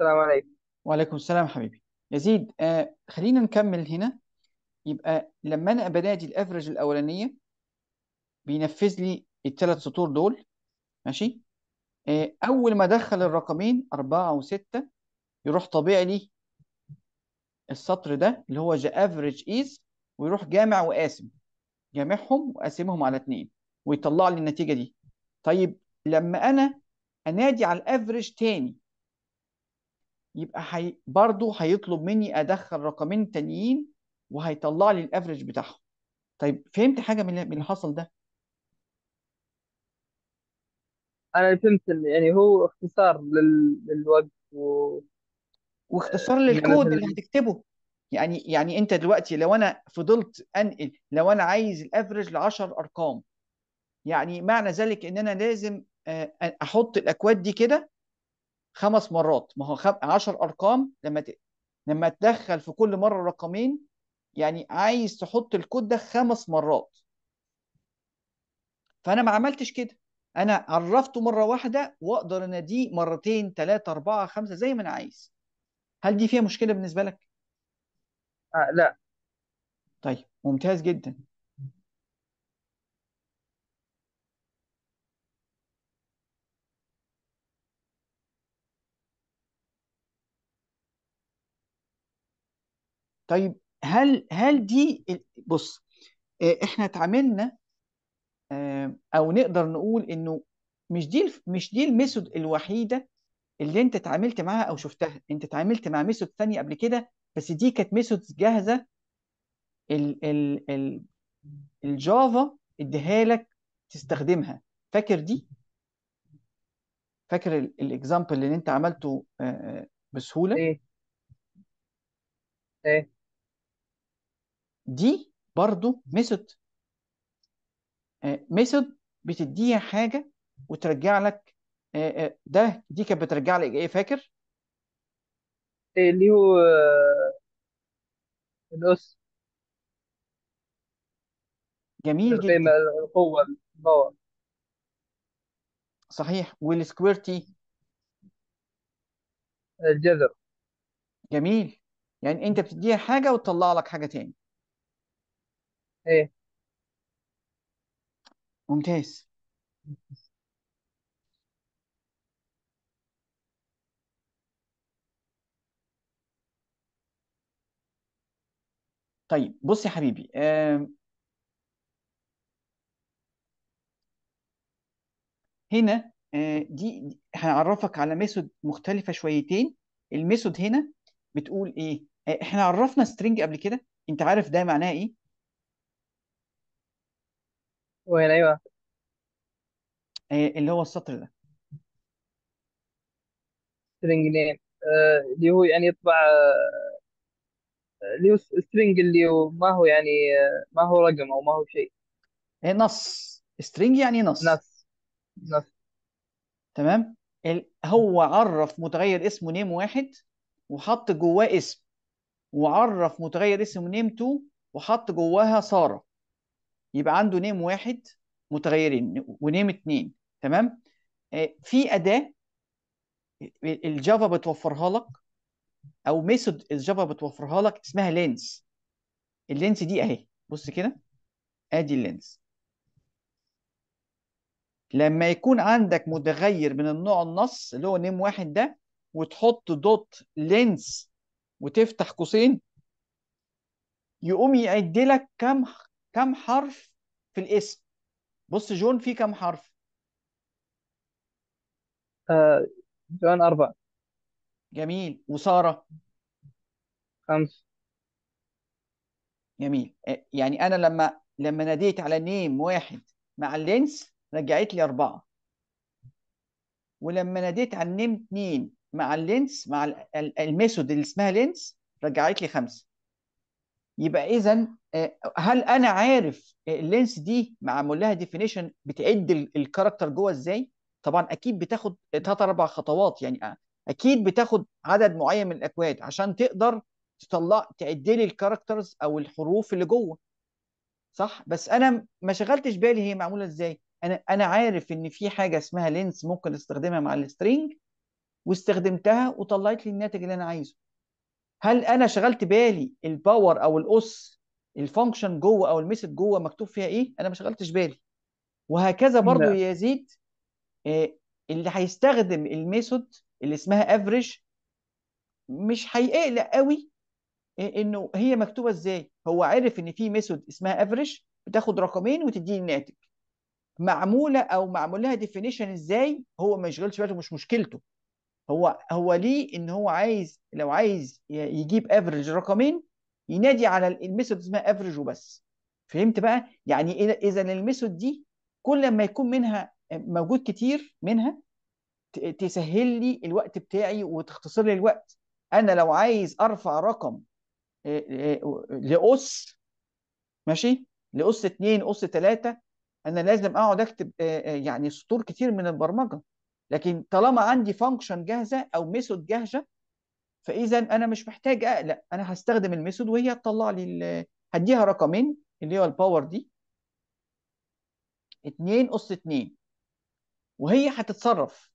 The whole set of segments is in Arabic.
السلام عليكم وعليكم السلام حبيبي يزيد آه، خلينا نكمل هنا يبقى لما انا بنادي الافرج الاولانيه بينفذ لي الثلاث سطور دول ماشي آه، اول ما ادخل الرقمين 4 و6 يروح طبيعي لي السطر ده اللي هو ذا افريج ايز ويروح جامع وقاسم جامعهم وقاسمهم على اتنين ويطلع لي النتيجه دي طيب لما انا انادي على الافريج تاني يبقى هي برضه هيطلب مني ادخل رقمين تانيين وهيطلع لي الافرج بتاعهم طيب فهمت حاجه من من اللي حصل ده انا فهمت يعني هو اختصار لل... للوقت و واختصار آه، للكود اللي هتكتبه يعني يعني انت دلوقتي لو انا فضلت انقل لو انا عايز الافرج ل 10 ارقام يعني معنى ذلك ان انا لازم آه، احط الاكواد دي كده خمس مرات ما هو خم... 10 ارقام لما ت... لما تدخل في كل مره رقمين يعني عايز تحط الكود ده خمس مرات فانا ما عملتش كده انا عرفته مره واحده واقدر اناديه مرتين ثلاثه اربعه خمسه زي ما انا عايز هل دي فيها مشكله بالنسبه لك آه لا طيب ممتاز جدا طيب هل هل دي بص آه، احنا اتعاملنا آه، او نقدر نقول انه مش دي مش دي الميثود الوحيده اللي انت اتعاملت معاها او شفتها انت اتعاملت مع ميثود ثانيه قبل كده بس دي كانت ميثود جاهزه ال ال ال الجافا اديها لك تستخدمها فاكر دي فاكر الاكزامبل اللي انت عملته آه، بسهوله ايه ايه دي برضو ميثود ميثود آه، بتديها حاجه وترجع لك آه، آه، ده دي كانت بترجع لك ايه فاكر؟ اللي هو الأس جميل جدا القوة الباور صحيح والسكوير تي الجذر جميل يعني انت بتديها حاجه وتطلع لك حاجه تاني ايه ممتاز طيب بص يا حبيبي هنا آه، دي هنعرفك على ميثود مختلفة شويتين الميثود هنا بتقول ايه آه، احنا عرفنا سترينج قبل كده انت عارف ده معناه ايه وين ايوه إيه، اللي هو السطر ده سترينج نيم آه، اللي هو يعني يطبع آه، اللي هو سترينج اللي هو ما هو يعني آه، ما هو رقم او ما هو شيء إيه نص سترينج يعني نص نص نص تمام هو عرف متغير اسمه نيم واحد وحط جواه اسم وعرف متغير اسمه نيم 2 وحط جواها سارة يبقى عنده نيم واحد متغيرين ونيم اتنين تمام آه، في اداه الجافا بتوفرها لك او ميثود الجافا بتوفرها لك اسمها لينس اللينس دي اهي بص كده ادي اللينس لما يكون عندك متغير من النوع النص اللي هو نيم واحد ده وتحط دوت لينس وتفتح قوسين يقوم يعد لك كم كم حرف في الاسم بص جون فيه كم حرف آه جون أربعة جميل وسارة خمس جميل آه، يعني أنا لما لما ناديت على نيم واحد مع اللينس رجعت لي أربعة ولما ناديت على نيم اثنين مع اللينس مع الميثود اللي اسمها لينس رجعت لي خمسة يبقى اذا آه، هل انا عارف آه، اللينس دي معمول لها ديفينيشن بتعد الكاركتر جوه ازاي؟ طبعا اكيد بتاخد ثلاث آه، اربع خطوات يعني اكيد بتاخد عدد معين من الاكواد عشان تقدر تطلع تعد لي الكاركترز او الحروف اللي جوه صح بس انا ما شغلتش بالي هي معموله ازاي انا انا عارف ان في حاجه اسمها لينس ممكن استخدمها مع السترينج واستخدمتها وطلعت لي الناتج اللي انا عايزه هل انا شغلت بالي الباور او الاس الفانكشن جوه او الميثود جوه مكتوب فيها ايه انا ما شغلتش بالي وهكذا برضو لا. يزيد آه، اللي هيستخدم الميثود اللي اسمها افريج مش هيقلق قوي آه، انه هي مكتوبه ازاي هو عرف ان في ميثود اسمها افريج بتاخد رقمين وتديني الناتج معموله او معمول لها ديفينيشن ازاي هو ما يشغلش باله مش مشكلته هو هو ليه ان هو عايز لو عايز يجيب افريج رقمين ينادي على الميثود اسمها افريج وبس فهمت بقى يعني اذا الميثود دي كل ما يكون منها موجود كتير منها تسهل لي الوقت بتاعي وتختصر لي الوقت انا لو عايز ارفع رقم لاس ماشي لاس 2 اس 3 انا لازم اقعد اكتب يعني سطور كتير من البرمجه لكن طالما عندي فانكشن جاهزه او ميثود جاهزه فاذا انا مش محتاج اقلق انا هستخدم الميثود وهي هتطلع لي هديها رقمين اللي هو الباور دي 2 اس 2 وهي هتتصرف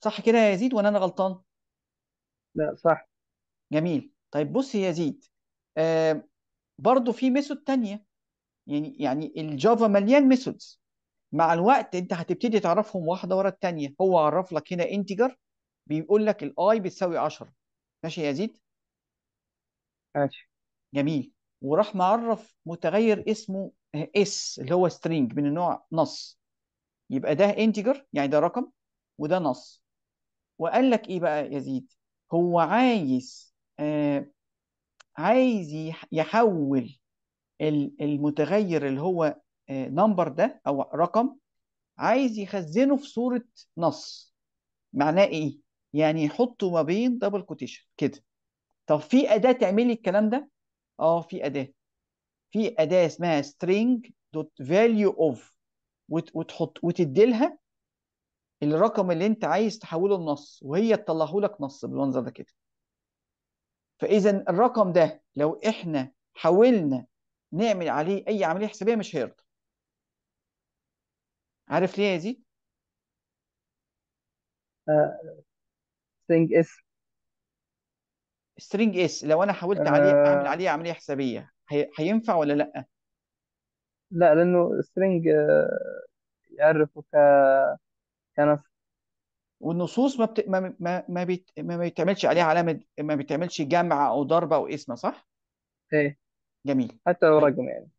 صح كده يا يزيد ولا انا غلطان؟ لا صح جميل طيب بص يا يزيد آه برضه في ميثود ثانيه يعني يعني الجافا مليان ميثودز مع الوقت انت هتبتدي تعرفهم واحده ورا الثانيه هو عرف لك هنا انتجر بيقول لك الاي بتساوي 10 ماشي يا يزيد ماشي جميل وراح معرف متغير اسمه اس آه، اللي هو سترينج من النوع نص يبقى ده انتجر يعني ده رقم وده نص وقال لك ايه بقى يا زيد هو عايز آه عايز يحول المتغير اللي هو نمبر ده او رقم عايز يخزنه في صوره نص معناه ايه يعني يحطه ما بين دبل كوتيشن كده طب في اداه تعمل لي الكلام ده اه في اداه في اداه اسمها string دوت فاليو اوف وتحط وتدي لها الرقم اللي انت عايز تحوله لنص وهي تطلعه لك نص بالمنظر ده كده فاذا الرقم ده لو احنا حاولنا نعمل عليه اي عمليه حسابيه مش هيرضى عارف ليه يا يزيد آه، سترينج اس سترينج اس لو انا حاولت عليه آه. اعمل عليه عمليه حسابيه هينفع ولا لا لا لأنه سترينج آه، يعرف ك كنص والنصوص ما بت... ما ما ما, بيت... ما بيتعملش عليها علامه ما بيتعملش جمع او ضرب او اسم صح إيه جميل حتى لو رقم يعني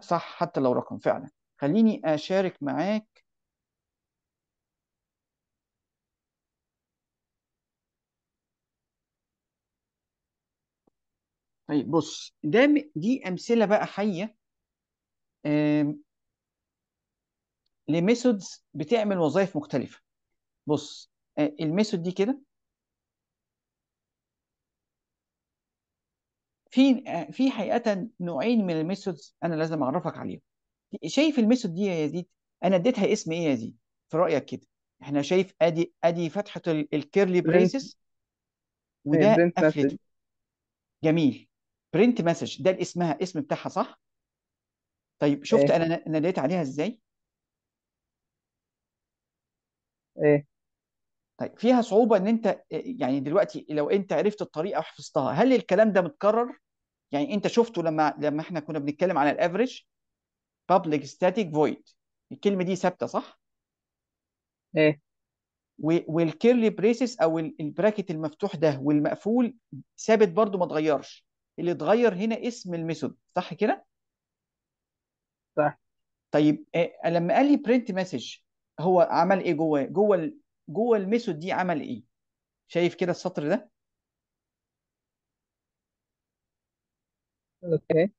صح حتى لو رقم فعلا خليني أشارك معاك طيب بص ده دي أمثلة بقى حية لميثودز بتعمل وظائف مختلفة بص آه، الميثود دي كده في آه، في حقيقة نوعين من الميثودز أنا لازم أعرفك عليهم شايف الميثود دي يا يزيد انا اديتها اسم ايه يا يزيد في رايك كده احنا شايف ادي ادي فتحه الكيرلي إيه، بريسز وده برنت مسج قفلته جميل برنت مسج ده اسمها اسم بتاعها صح طيب إيه. شفت ايه انا ناديت عليها ازاي ايه طيب فيها صعوبة إن أنت يعني دلوقتي لو أنت عرفت الطريقة وحفظتها هل الكلام ده متكرر؟ يعني أنت شفته لما لما إحنا كنا بنتكلم على الأفريج public static void الكلمه دي ثابته صح؟ ايه والكيرلي بريسس او البراكت المفتوح ده والمقفول ثابت برضو ما اتغيرش اللي اتغير هنا اسم الميثود صح كده؟ صح طيب آه، لما قال لي برنت مسج هو عمل ايه جوه جوه جوه الميثود دي عمل ايه؟ شايف كده السطر ده؟ اوكي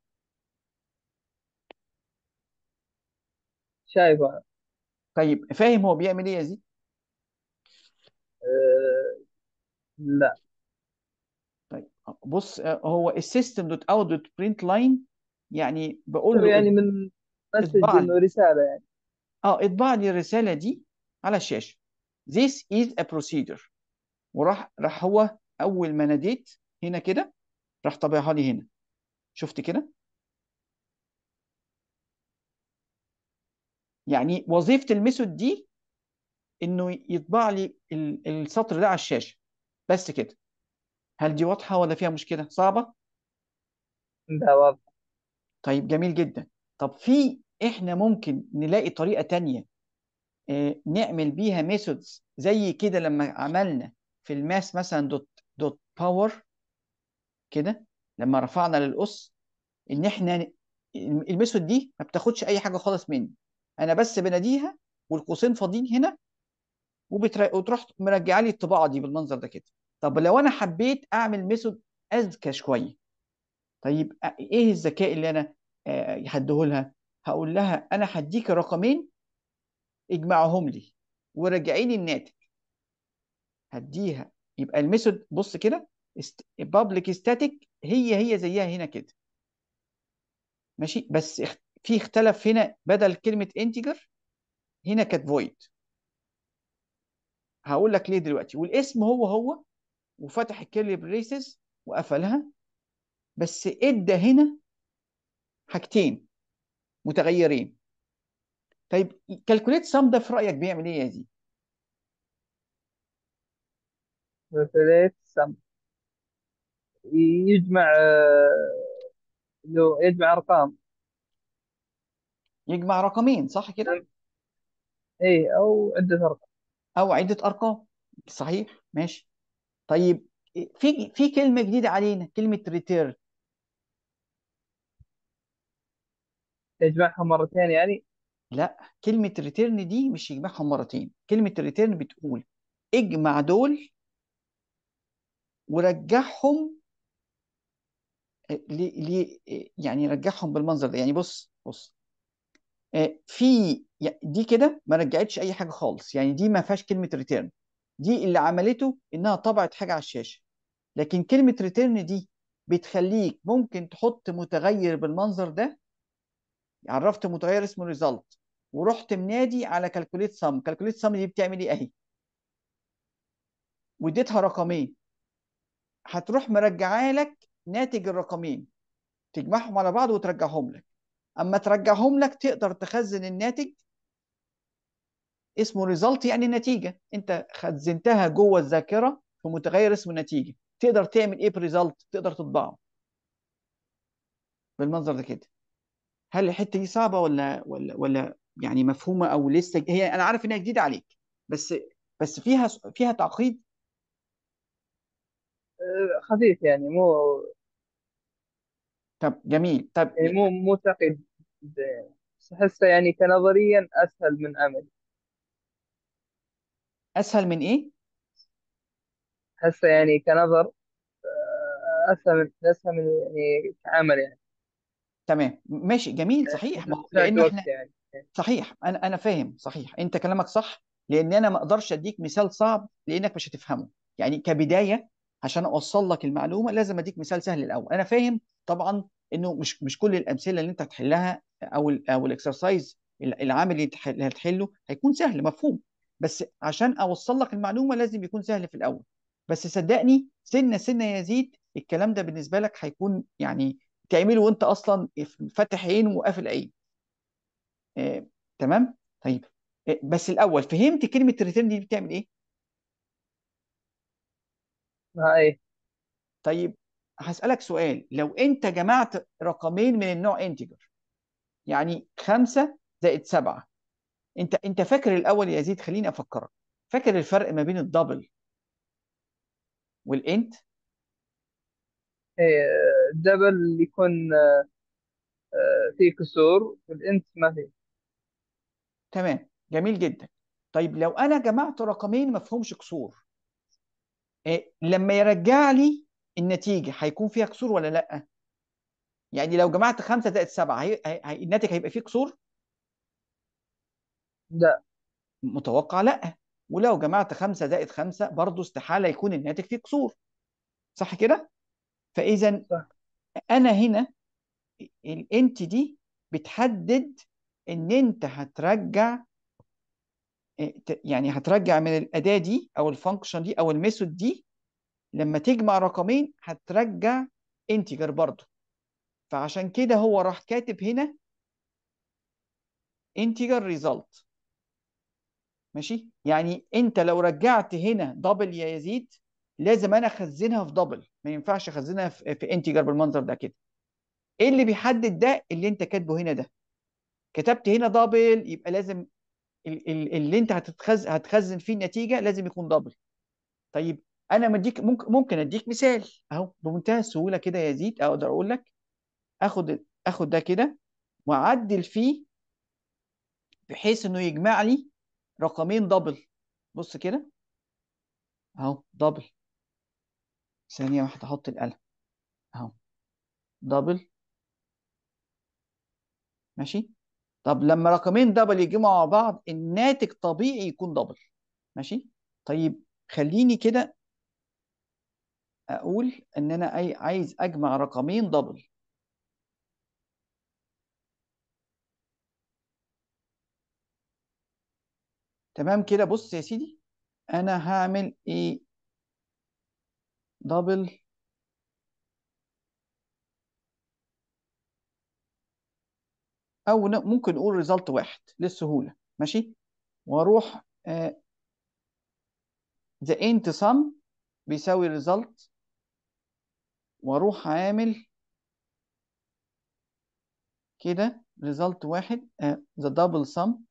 شايفه طيب فاهم هو بيعمل ايه يا زيد آه، لا طيب بص آه، هو السيستم دوت اوت دوت برنت لاين يعني بقول له يعني إيه؟ من مسج اطبع لي انه رساله يعني اه اطبع لي الرساله دي على الشاشه this is a procedure وراح راح هو اول ما ناديت هنا كده راح طابعها لي هنا شفت كده يعني وظيفه الميثود دي انه يطبع لي السطر ده على الشاشه بس كده هل دي واضحه ولا فيها مشكله صعبه ده واضح طيب جميل جدا طب في احنا ممكن نلاقي طريقه تانية آه، نعمل بيها ميثودز زي كده لما عملنا في الماس مثلا دوت دوت باور كده لما رفعنا للأس ان احنا الميثود دي ما بتاخدش اي حاجه خالص مني انا بس بناديها والقوسين فاضيين هنا وتروح مرجعه لي الطباعه دي بالمنظر ده كده طب لو انا حبيت اعمل ميثود اذكى شويه طيب ايه الذكاء اللي انا هديه لها هقول لها انا هديك رقمين اجمعهم لي ورجعي لي الناتج هديها يبقى الميثود بص كده بابليك ستاتيك هي هي زيها هنا كده ماشي بس في اختلف هنا بدل كلمه انتجر هنا كانت فويد هقول لك ليه دلوقتي والاسم هو هو وفتح الكيرلي بريسز وقفلها بس ادى هنا حاجتين متغيرين طيب كالكوليت سام ده في رايك بيعمل ايه يا زيد كالكوليت سام يجمع آه، لو يجمع ارقام يجمع رقمين صح كده طيب. اي او عدة ارقام او عده ارقام صحيح ماشي طيب في في كلمه جديده علينا كلمه ريتيرن يجمعها مرتين يعني لا كلمه ريتيرن دي مش يجمعها مرتين كلمه ريتيرن بتقول اجمع دول ورجعهم آه، ل... آه، يعني رجعهم بالمنظر ده يعني بص بص آه، في دي كده ما رجعتش اي حاجه خالص يعني دي ما فيهاش كلمه ريتيرن دي اللي عملته انها طبعت حاجه على الشاشه لكن كلمه ريتيرن دي بتخليك ممكن تحط متغير بالمنظر ده عرفت متغير اسمه ريزلت ورحت منادي على كالكوليت سم كالكوليت سم دي بتعمل ايه اهي واديتها رقمين هتروح مرجعالك لك ناتج الرقمين تجمعهم على بعض وترجعهم لك اما ترجعهم لك تقدر تخزن الناتج اسمه ريزلت يعني نتيجه انت خزنتها جوه الذاكره في متغير اسمه نتيجه تقدر تعمل ايه بريزلت تقدر تطبعه بالمنظر ده كده هل الحته دي صعبه ولا ولا ولا يعني مفهومه او لسه هي انا عارف انها جديده عليك بس بس فيها فيها تعقيد آه، خفيف يعني مو طب جميل طب يعني مو مو ثقيل زين بس أحسه يعني كنظريا أسهل من أمل اسهل من ايه أحسه يعني كنظر آه، أسهل من أسهل من يعني كعمل يعني تمام ماشي جميل يعني صحيح ما هو- لان احنا وقت يعني صحيح انا انا فاهم صحيح انت كلامك صح لان انا ما اقدرش اديك مثال صعب لانك مش هتفهمه يعني كبدايه عشان اوصل لك المعلومه لازم اديك مثال سهل الاول انا فاهم طبعا انه مش مش كل الامثله اللي انت هتحلها او الـ او الاكسرسايز العامل اللي هتحله هيكون سهل مفهوم بس عشان اوصل لك المعلومه لازم يكون سهل في الاول بس صدقني سنه سنه يزيد الكلام ده بالنسبه لك هيكون يعني تعمله وانت اصلا فاتح عين وقافل عين آه، تمام طيب آه، بس الاول فهمت كلمه ريتيرن دي بتعمل ايه هاي طيب هسالك سؤال لو انت جمعت رقمين من النوع انتجر يعني خمسة زائد سبعة انت انت فاكر الاول يا زيد خليني افكرك فاكر الفرق ما بين الدبل والانت إيه، الدبل يكون آه، فيه كسور والانت ما فيه تمام جميل جدا طيب لو انا جمعت رقمين ما فيهمش كسور إيه، لما يرجع لي النتيجة هيكون فيها كسور ولا لا يعني لو جمعت 5 زائد 7 هي... هي... الناتج هيبقى فيه قصور لا متوقع لا ولو جمعت 5 زائد 5 برضه استحالة يكون الناتج فيه قصور صح كده؟ فإذا أنا هنا الانت دي بتحدد إن أنت هترجع آه، يعني هترجع من الأداة دي أو الفانكشن دي أو الميثود دي لما تجمع رقمين هترجع انتجر برضه فعشان كده هو راح كاتب هنا integer result ماشي يعني انت لو رجعت هنا دبل يا يزيد لازم انا اخزنها في دبل ما ينفعش اخزنها في, integer انتجر بالمنظر ده كده ايه اللي بيحدد ده اللي انت كاتبه هنا ده كتبت هنا دبل يبقى لازم اللي انت هتتخزن هتخزن فيه النتيجه لازم يكون دبل طيب انا مديك ممكن ممكن اديك مثال اهو بمنتهى السهوله كده يا يزيد اقدر اقول لك اخد اخد ده كده واعدل فيه بحيث انه يجمع لي رقمين دبل بص كده اهو دبل ثانيه واحده احط القلم اهو دبل ماشي طب لما رقمين دبل يجمعوا مع بعض الناتج طبيعي يكون دبل ماشي طيب خليني كده اقول ان انا اي عايز اجمع رقمين دبل تمام كده بص يا سيدي انا هعمل ايه دبل او ممكن نقول ريزلت واحد للسهوله ماشي واروح ذا انت سم بيساوي ريزلت واروح عامل كده ريزلت واحد ذا دبل سم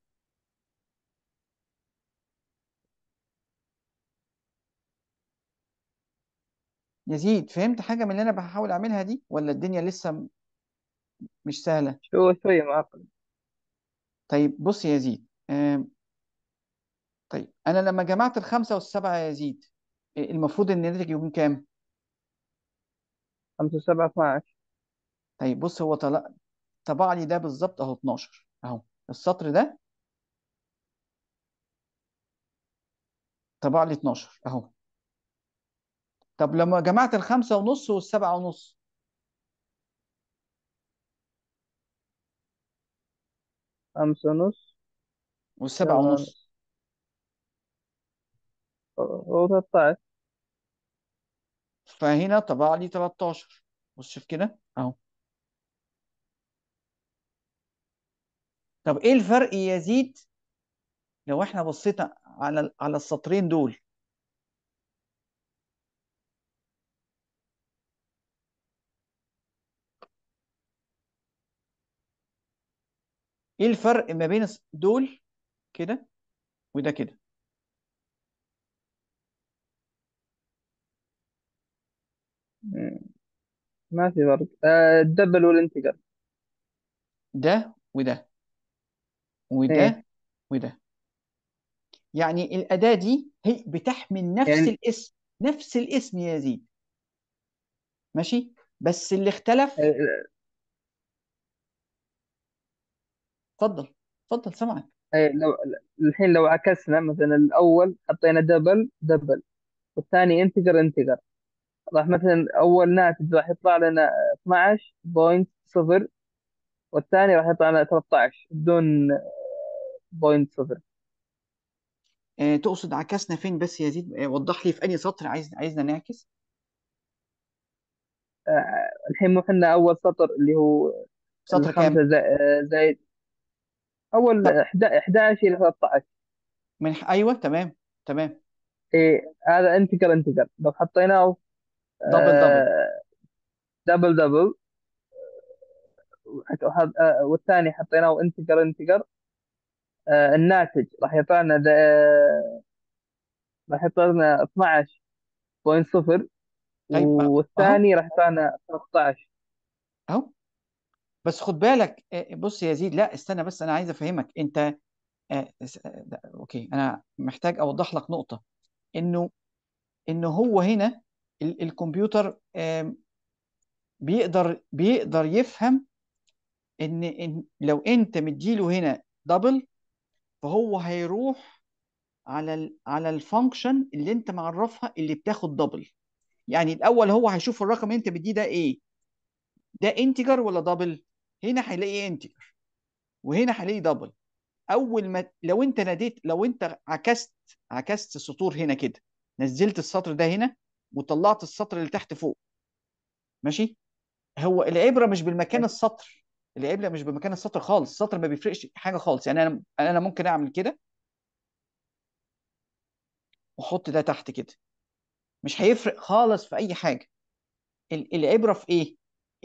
يزيد فهمت حاجة من اللي أنا بحاول أعملها دي ولا الدنيا لسه مش سهلة؟ شو شوية معقد طيب بص يا يزيد طيب أنا لما جمعت الخمسة والسبعة يا يزيد آه، المفروض إن الناتج يكون كام؟ خمسة سبعة 12 طيب بص هو طلع طبع لي ده بالظبط أهو 12 أهو السطر ده طبع لي 12 أهو طب لما جمعت الخمسة ونص والسبعة ونص خمسة ونص والسبعة ونص ونص وتلتاشر فهنا طبع لي 13 بص شوف كده اهو طب ايه الفرق يزيد لو احنا بصينا على على السطرين دول ايه الفرق ما بين دول كده وده كده ما في فرق آه، الدبل والانتقال ده وده ايه وده وده يعني الأداة دي هي بتحمل نفس يعني الاسم نفس الاسم يا زيد ماشي بس اللي اختلف آه، تفضل تفضل سامعك إيه لو الحين لو عكسنا مثلا الأول حطينا دبل دبل والثاني انتجر انتجر راح مثلا أول ناتج راح يطلع لنا 12.0 والثاني راح يطلع لنا 13 بدون بوينت صفر إيه، تقصد عكسنا فين بس يا زيد إيه، وضح لي في أي سطر عايز عايزنا نعكس آه، الحين مو احنا أول سطر اللي هو سطر كام الخمسة زائد آه، اول 11 الى 13 من ح- ايوه تمام تمام إيه هذا انتقل انتقل لو حطيناه دبل دبل آه، دبل دبل آه، والثاني حطيناه انتقل انتقل آه، الناتج راح يطلعنا ده- راح يطلعنا 12.0 طيب والثاني راح يطلعنا 13 اهو بس خد بالك آه، آه، بص يا زيد لا استنى بس انا عايز افهمك انت آه، اوكي انا محتاج اوضح لك نقطه انه انه هو هنا الكمبيوتر بيقدر بيقدر يفهم ان ان لو انت مديله هنا دبل فهو هيروح على الـ على الفانكشن اللي انت معرفها اللي بتاخد دبل يعني الاول هو هيشوف الرقم اللي انت مديه ده ايه ده انتجر ولا دبل هنا هيلاقي انتجر إيه وهنا هيلاقي دبل اول ما لو انت ناديت لو انت عكست عكست السطور هنا كده نزلت السطر ده هنا وطلعت السطر اللي تحت فوق ماشي هو العبره مش بالمكان السطر العبره مش بمكان السطر خالص السطر ما بيفرقش حاجه خالص يعني انا انا ممكن اعمل كده واحط ده تحت كده مش هيفرق خالص في اي حاجه العبره في ايه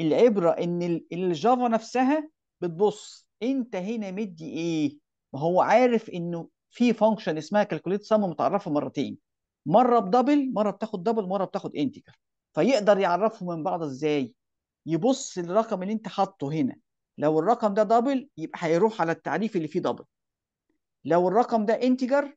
العبره ان الجافا نفسها بتبص انت هنا مدي ايه ما هو عارف انه في فانكشن اسمها كالكوليت سم متعرفه مرتين مره بدبل مره بتاخد دبل مره بتاخد انتجر فيقدر يعرفهم من بعض ازاي يبص للرقم اللي انت حاطه هنا لو الرقم ده دبل يبقى هيروح على التعريف اللي فيه دبل لو الرقم ده انتجر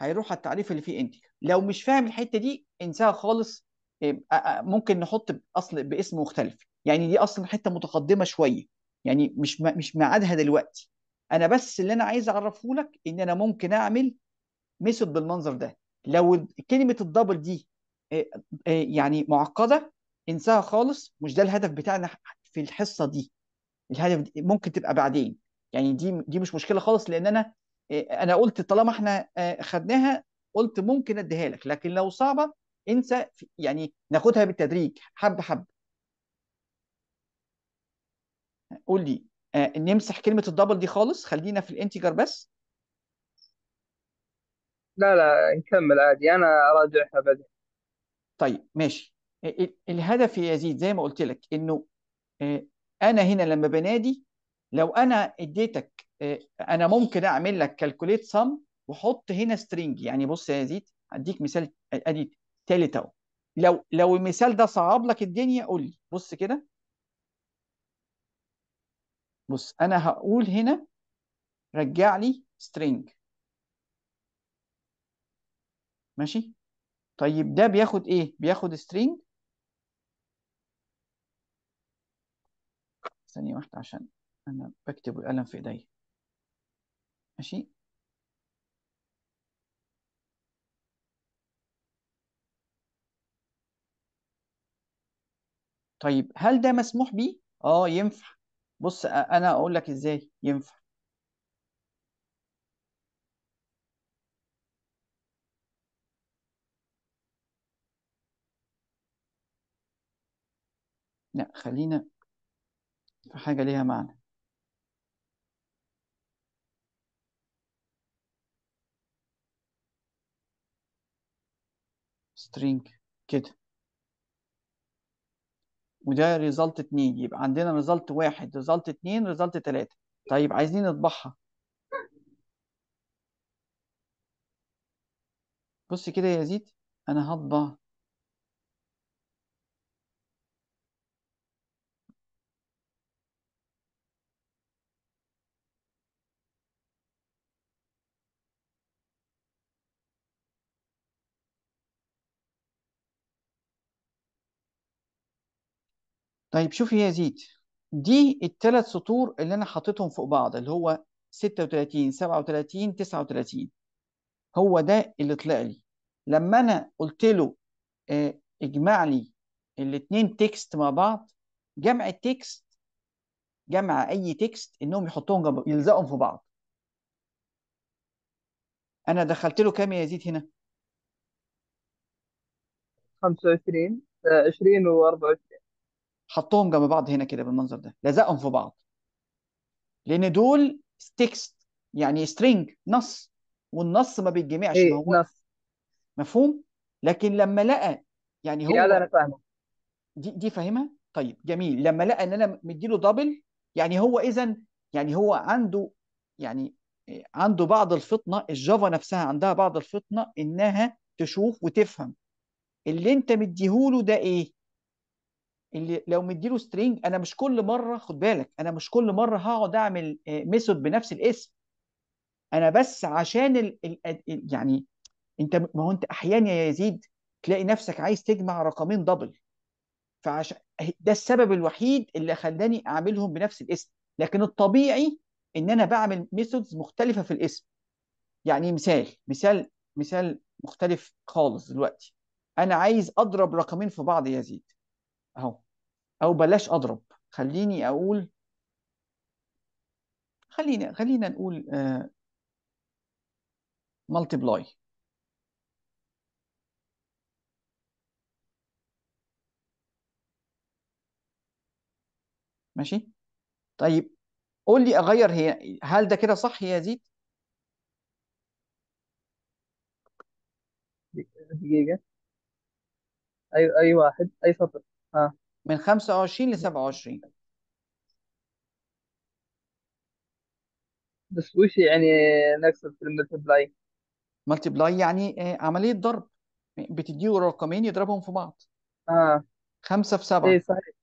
هيروح على التعريف اللي فيه انتجر لو مش فاهم الحته دي انساها خالص إيه، ممكن نحط اصل باسم مختلف يعني دي اصلا حته متقدمه شويه يعني مش مش ميعادها دلوقتي انا بس اللي انا عايز اعرفه لك ان انا ممكن اعمل ميثود بالمنظر ده لو كلمه الدبل دي إيه، إيه، يعني معقده انساها خالص مش ده الهدف بتاعنا في الحصه دي الهدف دي ممكن تبقى بعدين يعني دي دي مش مشكله خالص لان انا انا قلت طالما احنا آه، خدناها قلت ممكن اديها لك لكن لو صعبه انسى يعني ناخدها بالتدريج حبه حبه قول لي آه، نمسح كلمه الدبل دي خالص خلينا في الانتجر بس لا لا نكمل عادي انا اراجعها بعدين طيب ماشي آه، الهدف يا يزيد زي ما قلت لك انه آه، انا هنا لما بنادي لو انا اديتك انا ممكن اعمل لك كالكوليت سم وحط هنا سترينج يعني بص يا يزيد اديك مثال ادي تالت اهو لو لو المثال ده صعب لك الدنيا قول لي بص كده بص انا هقول هنا رجع لي string ماشي طيب ده بياخد ايه بياخد string ثانية واحدة عشان انا بكتب القلم في ايديا ماشي طيب هل ده مسموح بيه؟ اه ينفع بص انا اقول لك ازاي ينفع لا خلينا في حاجة ليها معنى string كده وده ريزلت 2 يبقى عندنا ريزلت 1 ريزلت 2 ريزلت 3 طيب عايزين نطبعها بص كده يا زيد انا هطبع طيب شوف يا زيد دي الثلاث سطور اللي انا حاططهم فوق بعض اللي هو 36 37 39 هو ده اللي طلع لي لما انا قلت له آه، اجمع لي الاثنين تكست مع بعض جمع التكست جمع اي تكست انهم يحطوهم جنب يلزقهم في بعض انا دخلت له كام يا يزيد هنا 25 20 و24 حطهم جنب بعض هنا كده بالمنظر ده لزقهم في بعض لان دول ستيكس يعني سترينج نص والنص ما بيتجمعش ايه هو نص مفهوم لكن لما لقى يعني هو يلا انا فاهمه دي دي فاهمها طيب جميل لما لقى ان انا مديله دبل يعني هو اذا يعني هو عنده يعني آه، عنده بعض الفطنه الجافا نفسها عندها بعض الفطنه انها تشوف وتفهم اللي انت مديهوله ده ايه اللي لو مديله سترينج انا مش كل مره خد بالك انا مش كل مره هقعد اعمل ميثود آه، بنفس الاسم انا بس عشان الـ الـ يعني انت ما هو انت احيانا يا يزيد تلاقي نفسك عايز تجمع رقمين دبل فعشان ده السبب الوحيد اللي خلاني اعملهم بنفس الاسم لكن الطبيعي ان انا بعمل ميثودز مختلفه في الاسم يعني مثال مثال مثال مختلف خالص دلوقتي انا عايز اضرب رقمين في بعض يا زيد اهو او بلاش اضرب خليني اقول خلينا خلينا نقول ملتبلاي آه، ماشي طيب قول لي اغير هي هل ده كده صح يا زيد دقيقة أي أي واحد أي سطر اه من 25 ل 27 بس وش يعني نكسب في الملتبلاي مالتي بلاي يعني آه، عملية ضرب بتديه رقمين يضربهم في بعض اه خمسة في ايه صحيح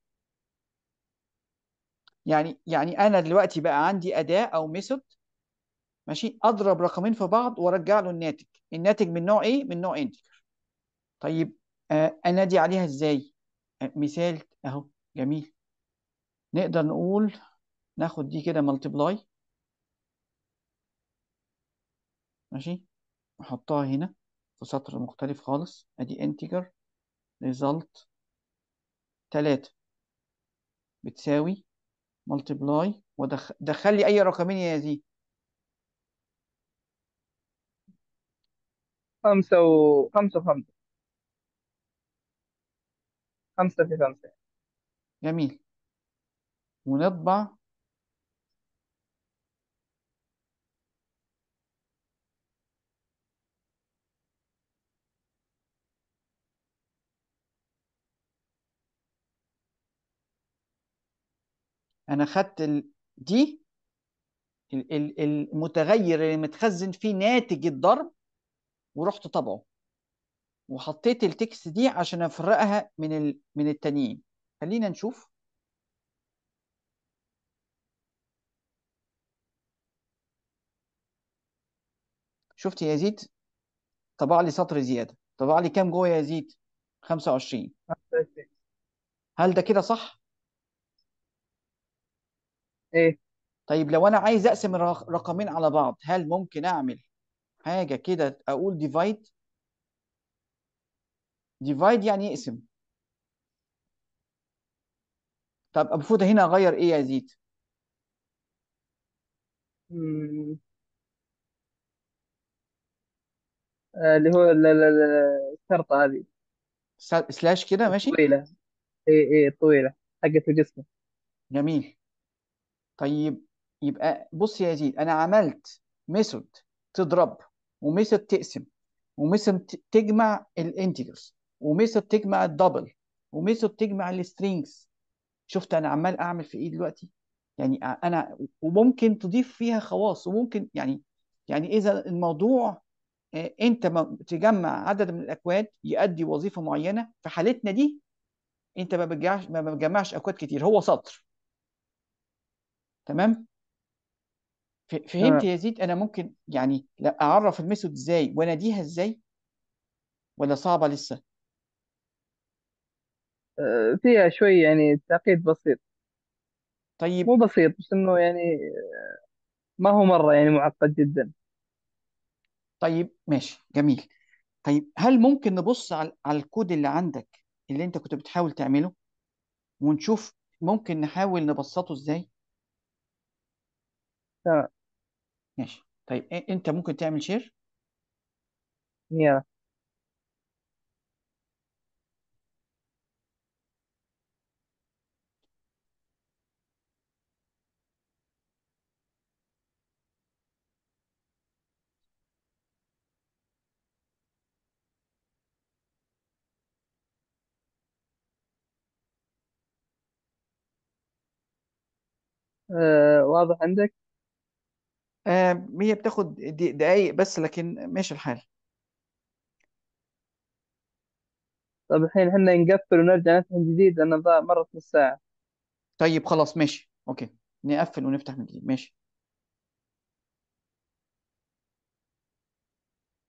يعني يعني أنا دلوقتي بقى عندي أداة أو ميثود ماشي أضرب رقمين في بعض وأرجع له الناتج الناتج من نوع إيه؟ من نوع إنتجر طيب آه، أنادي عليها إزاي؟ مثال اهو جميل نقدر نقول ناخد دي كده ملتبلاي ماشي نحطها هنا في سطر مختلف خالص ادي انتجر ريزلت تلاتة بتساوي ملتبلاي ودخل لي اي رقمين يا زي خمسة و خمسة وخمسة خمسة في خمسة جميل ونطبع انا خدت ال... دي المتغير اللي متخزن فيه ناتج الضرب ورحت طبعه وحطيت التكست دي عشان افرقها من ال... من التانيين خلينا نشوف شفت يا يزيد طبع لي سطر زياده طبع لي كام جوه يا يزيد 25 هل ده كده صح ايه طيب لو انا عايز اقسم الرقمين على بعض هل ممكن اعمل حاجه كده اقول ديفايد ديفايد يعني اقسم طب المفروض هنا اغير ايه يا زيد آه، اللي هو الشرطة هذه سلاش كده ماشي طويله اي اي طويله حقت الجسم جميل طيب يبقى بص يا زيد انا عملت ميثود تضرب وميثود تقسم وميثود تجمع الانتجرز وميثود تجمع الدبل وميثود تجمع السترينجز شفت انا عمال اعمل في ايه دلوقتي يعني انا وممكن تضيف فيها خواص وممكن يعني يعني اذا الموضوع آه، انت تجمع عدد من الاكواد يؤدي وظيفه معينه في حالتنا دي انت ما بتجمعش ما بتجمعش اكواد كتير هو سطر تمام فهمت يا زيد انا ممكن يعني اعرف الميثود ازاي واناديها ازاي ولا صعبه لسه آه، فيها شوي يعني تعقيد بسيط طيب مو بسيط بس انه يعني آه، ما هو مرة يعني معقد جدا طيب ماشي جميل طيب هل ممكن نبص على الكود اللي عندك اللي انت كنت بتحاول تعمله ونشوف ممكن نحاول نبسطه ازاي تمام ماشي طيب انت ممكن تعمل شير يلا آه، واضح عندك آه، هي بتاخد دقايق بس لكن ماشي الحال طب الحين احنا نقفل ونرجع نفتح من جديد لان ضاع مرت نص ساعة طيب خلاص ماشي اوكي نقفل ونفتح من جديد ماشي